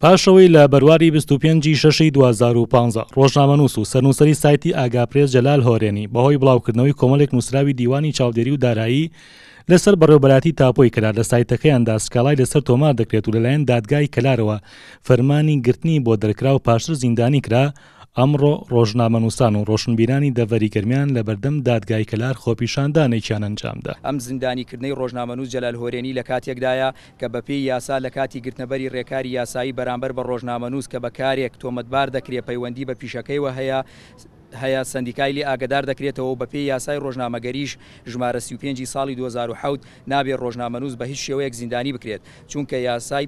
پاشەوەی لە بەرواری 25 6 2015 ڕۆژنامە نووس و سەرنووسری سایتی ئاگاپرێز جەلال هۆرێنی بەهۆی بڵاوکردنەوەی کۆمەڵێک نووسراوی دیوانی چاودێری و دارایی لەسەر بەڕێوبەتی تاپۆی کلار لە سایتەکەیاندا سکاڵای لەسەر تۆمار دەکرێت و لەلایەن دادگای کلارەوە فەرمانی گرتنی بۆ دەرکرا و پاشتر زیندانی کرا ئەمڕۆ ڕۆژنامەنووسان و ڕۆشنبیرانی دەڤەریگەرمیان لە بەردەم دادگای کەلار خۆپیشاندانێکیان ئەنجامدا ئەم زیندانیکردنەی ڕۆژنامەنووس جەلال هۆرێنی لە کاتێکدایە کە بە پێی یاسا لە کاتی گرتنەبەری ڕێکاری یاسایی بەرامبەر بە ڕۆژنامەنووس کە بەکارێک تۆمەتبار دەکرێ پەیوەندی بە پیشەکەیەوە هەیە هەیە سندیکایلی ئاگدار دەکرێتەوە بە پێی یاسای ڕۆژنامەگەریش ژمارە 35 ساڵی 2010 نابێت ڕۆژنامەنووس بە هیچ شێوەیەک زیندانی بکرێت چونکە یاسای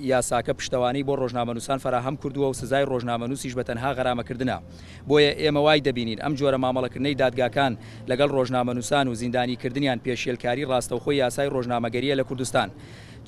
یاساکە پشتوانی بۆ ڕۆژنامەنووسان فراهم کردووە و سزای ڕۆژنامەنووسیش بە تەنها غەرامەکردنا بۆیە ئێمە وای دەبینین ئەم جۆرە مامەڵەکردنەی دادگاکان لەگەڵ ڕۆژنامەنووسان و زیندانیکردیان پێشێلکاری ڕاستەوخۆی یاسای ڕۆژنامەگەریە لە کوردستان.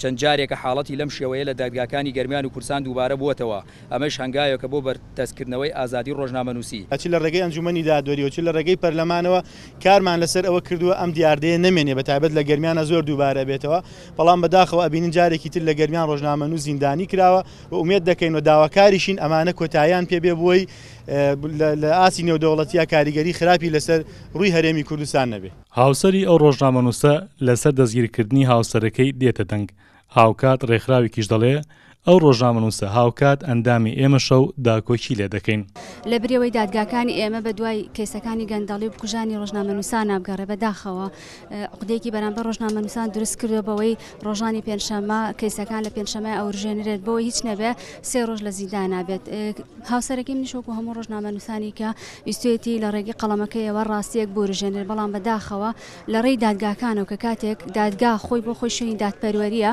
چەند جارێکە حاڵەتی لەم شێوەیە لە دادگاکانی گەرمیان و کورسان دووبارە بووتەوە ئەمەش هەنگایەکە بۆ بەرتەسکردنەوەی ئازادی ڕۆژنامە نووسی ئەچی لە ڕێگەی ئەنجومنی دادوەریەوەچی لە ڕێگەی پەرلەمانەوە کارمان لەسەر ئەوە کردووە ئەم دیاردەیە نمێنێ بە تایبەت لە گەرمیانە زۆر دووبارە بێتەوە بەڵام بەداخەوە ئەبینن جارێکی تر لە گەرمیان ڕۆژنامە نو زیندانی کراوە و ئومێت دەکەینەوە داواکاریشین ئەمانە کۆتاییان پێبێ بووی لە ئاسی نێودەوڵەتیە کاریگەری خراپی لەسەر ڕووی هەرێمی کوردستان نەبێ هاوسری ئەو ڕۆژنامە نووسە لەسەر دەستگیرکردنی هاوسەرەکەی دێتە دەنگ. هاوکات ڕێکخراوی کیش دەڵێ ئەو ڕۆژنامەنووسە هاوکات ئەندامی ئێمەشە و داکۆکی لێ دەکەین لە برەوەی دادگاکانی ئێمە بە دوای کەیسەکانی گەنداڵی و بکوژانی ڕۆژنامەنووسان نابگەڕێ بەداخەوە قودێکی بەرامبەر ڕۆژنامەنووسان دروست کردو بەوەی ڕۆژانی پێنجشەمە کەیسەکان لە پێنجشەمە ئەوژێنرێت بۆ هیچ نەبێ سێ ڕۆژ لە زیدا نابێت هاوسەرەکەی منیشوەکو هەموو ڕۆژنامەنووسانی کە ئیسێتی لە ڕێگەی قەڵەمەکەیەوە ڕاستیەک بۆژێنر بەڵام بەداخەوە لە ڕێی دادگاکانەوە کە کاتێک دادگا خۆی بۆ خۆی شوێنی دادپەروەریە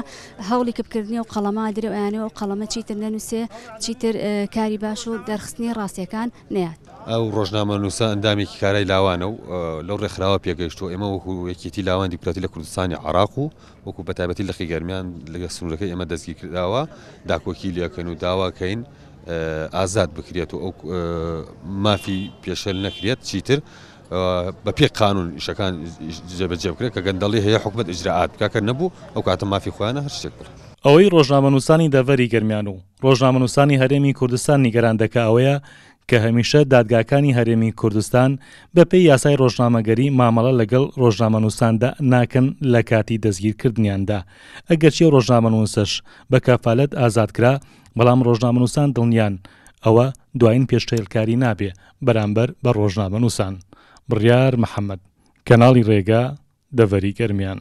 هەوڵی کردنی و قەڵەما درێوانەوە و قەڵەمە چیتر نەنووسێ چیتر کاری باش و دەرخستنی ڕاستیەکان نیات. ئەو ڕۆژنامە نووسە ئەندامێکی کارای لاوانە و لەو ڕێکخراوە پێگەیشتو ئێمە وەکو یەکێتی لاوان دیپراتی لە کوردستانی عراق و وەکو بەتابەتی لەخی گەرمیان لەگە سنوورەکەی ئێمە دەستگی کرداوە داکۆکی لەکەن و داواکەین ئازاد بکرێت و ئەو مافی پێشەل نەکرێت چیتر. بە پێ قانون شەکان جێبەجێ بکرێت کە گەندەڵی هەیە حکومت ئجرراعات بکە کە نەبوو ئەو کاتە مافی خۆیانە هەر شتێک بکرێت. ئەوەی ڕۆژنامەنووسانی دەڤەری گرمیان و ڕۆژنامەنووسانی هەرێمی کوردستان نیگەران دەکە ئەوەیە کە هەمیشە دادگاکانی هەرێمی کوردستان بە پێی یاسای ڕۆژنامەگەری مامەڵە لەگەڵ ڕۆژنامەنووساندا ناکەن لە کاتی دەستگیرکردنیاندا ئەگەرچی ڕۆژنامەنووسش بە کەفالەت ئازادکرا بەڵام ڕۆژنامەنووسان دڵنیان ئەوە دوایین پێشتێلکاری نابێ بەرامبەر بە ڕۆژنامەنووسان بڕیار محەممەد کەناڵی ڕێگا دەڤەری گەرمیان